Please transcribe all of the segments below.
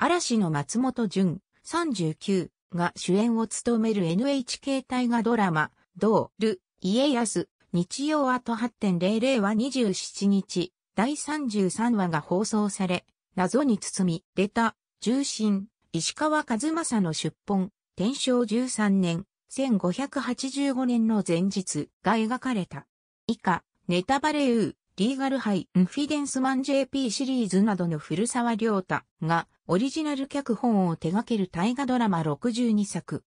嵐の松本潤39が主演を務める NHK 大河ドラマ、ドール、家康、日曜後8.00は27日、第33話が放送され、謎に包み、出た、重心、石川和正の出本、天正13年、1585年の前日が描かれた。以下、ネタバレー、リーガルハイ、ンフィデンスマン JP シリーズなどの古沢良太がオリジナル脚本を手掛ける大河ドラマ62作。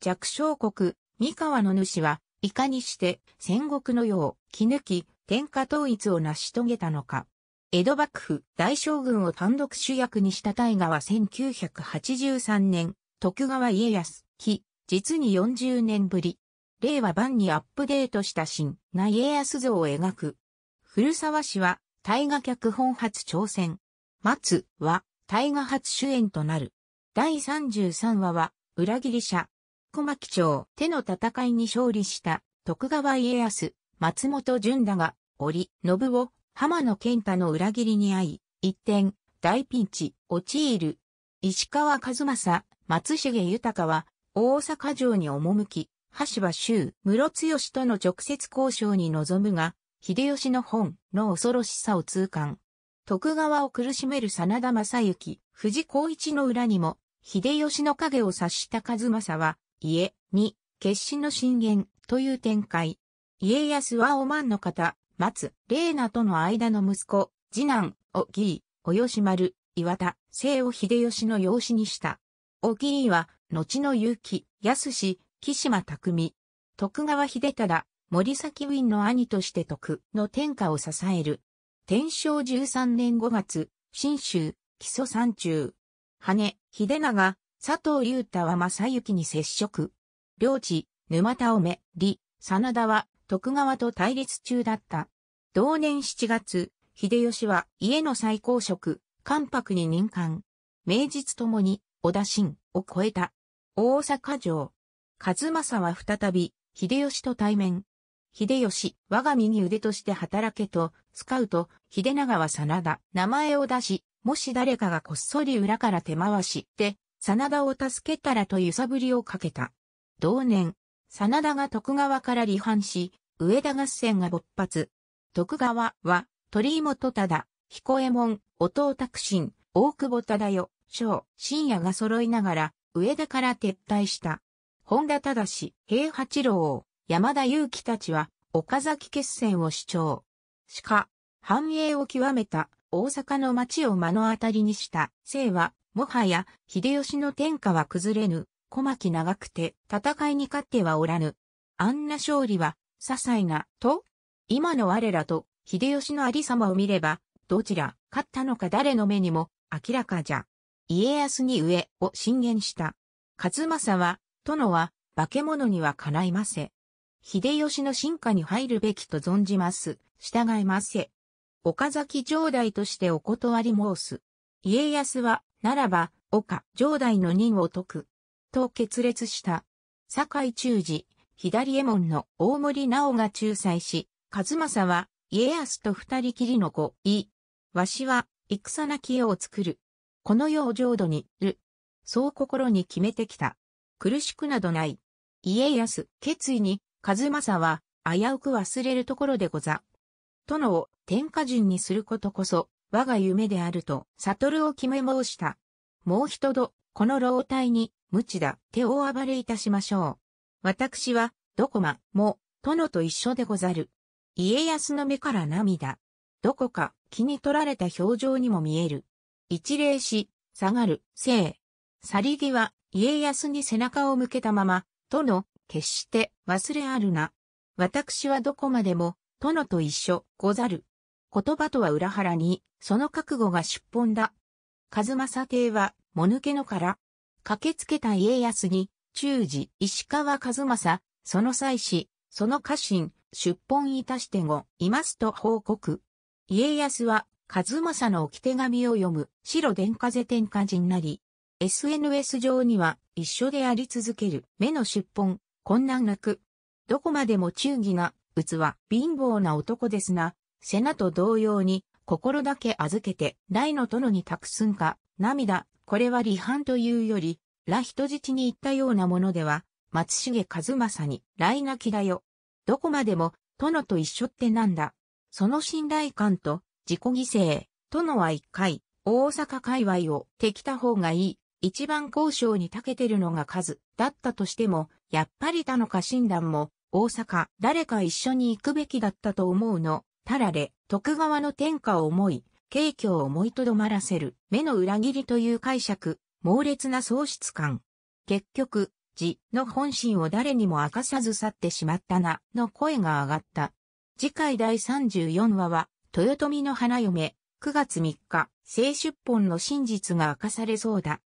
弱小国、三河の主は、いかにして戦国の世を気抜き、天下統一を成し遂げたのか。江戸幕府大将軍を単独主役にした大河は1983年、徳川家康、期、実に40年ぶり。令和版にアップデートした新な家康像を描く。古沢氏は、大河脚本初挑戦。松は、大河初主演となる。第33話は、裏切り者。小牧町手の戦いに勝利した徳川家康、松本淳だが、折、信を浜野健太の裏切りに遭い、一転、大ピンチ、陥る。石川和正、松重豊は、大阪城に赴き、橋場周、室強との直接交渉に臨むが、秀吉の本の恐ろしさを痛感。徳川を苦しめる真田正幸、藤孝一の裏にも、秀吉の影を察した和正は、家に、決死の進言という展開。家康はお万の方、松、玲奈との間の息子、次男、おぎい、およしまる、岩田、生を秀吉の養子にした。おぎいは、後の結城、安氏、木島匠。徳川秀忠、森崎ウィンの兄として徳の天下を支える。天正十三年五月、新州、基礎山中。羽、根、秀長、佐藤隆太は正幸に接触。領地、沼田尾目、李、真田は徳川と対立中だった。同年七月、秀吉は家の最高職、関白に任官。名実ともに、織田信を超えた。大阪城。和正は再び、秀吉と対面。秀吉、我が身に腕として働けと、スカウト、秀長は真田、名前を出し、もし誰かがこっそり裏から手回しって、真田を助けたらと揺さぶりをかけた。同年、真田が徳川から離反し、上田合戦が勃発。徳川は、鳥居元忠、彦右衛門、弟拓進、大久保忠代、翔、深夜が揃いながら、上田から撤退した。本田忠、平八郎、山田裕樹たちは、岡崎決戦を主張。しか、繁栄を極めた大阪の町を目の当たりにした姓は、もはや秀吉の天下は崩れぬ、小牧長くて戦いに勝ってはおらぬ。あんな勝利は、些細な、と、今の我らと秀吉のありさまを見れば、どちら、勝ったのか誰の目にも明らかじゃ。家康に上を進言した。勝政は、殿は、化け物には叶いませ。秀吉の進化に入るべきと存じます。従いませ。岡崎城代としてお断り申す。家康は、ならば、岡城代の任を解く。と決裂した。堺中治、左衛門の大森直が仲裁し、和正は家康と二人きりの子、い。わしは、戦なき世を作る。この世を浄土に、る。そう心に決めてきた。苦しくなどない。家康、決意に、和正は、危うく忘れるところでござ。殿を天下順にすることこそ、我が夢であると、悟を決め申した。もう一度、この老体に、無知だ、手を暴れいたしましょう。私は、どこま、も、殿と一緒でござる。家康の目から涙。どこか、気に取られた表情にも見える。一礼し、下がる、せい。去り際、家康に背中を向けたまま、殿、決して、忘れあるな。私はどこまでも、殿と一緒、ござる。言葉とは裏腹に、その覚悟が出本だ。和正帝は、もぬけのから、駆けつけた家康に、中寺、石川和正、その妻子、その家臣、出本いたして後、いますと報告。家康は、和正の置き手紙を読む、白殿風天下人なり、SNS 上には、一緒であり続ける、目の出本、困難なく。どこまでも忠義な、器、貧乏な男ですな、瀬名と同様に、心だけ預けて、来の殿に託すんか、涙、これは離反というより、ら人質に言ったようなものでは、松重和正に、来泣きだよ。どこまでも、殿と一緒ってなんだ。その信頼感と、自己犠牲、殿は一回、大阪界隈を敵た方がいい、一番交渉に長けてるのが数だったとしても、やっぱり他のか。診断も、大阪、誰か一緒に行くべきだったと思うの。たられ、徳川の天下を思い、景況を思いとどまらせる、目の裏切りという解釈、猛烈な喪失感。結局、字の本心を誰にも明かさず去ってしまったな、の声が上がった。次回第34話は、豊臣の花嫁、9月3日、聖出本の真実が明かされそうだ。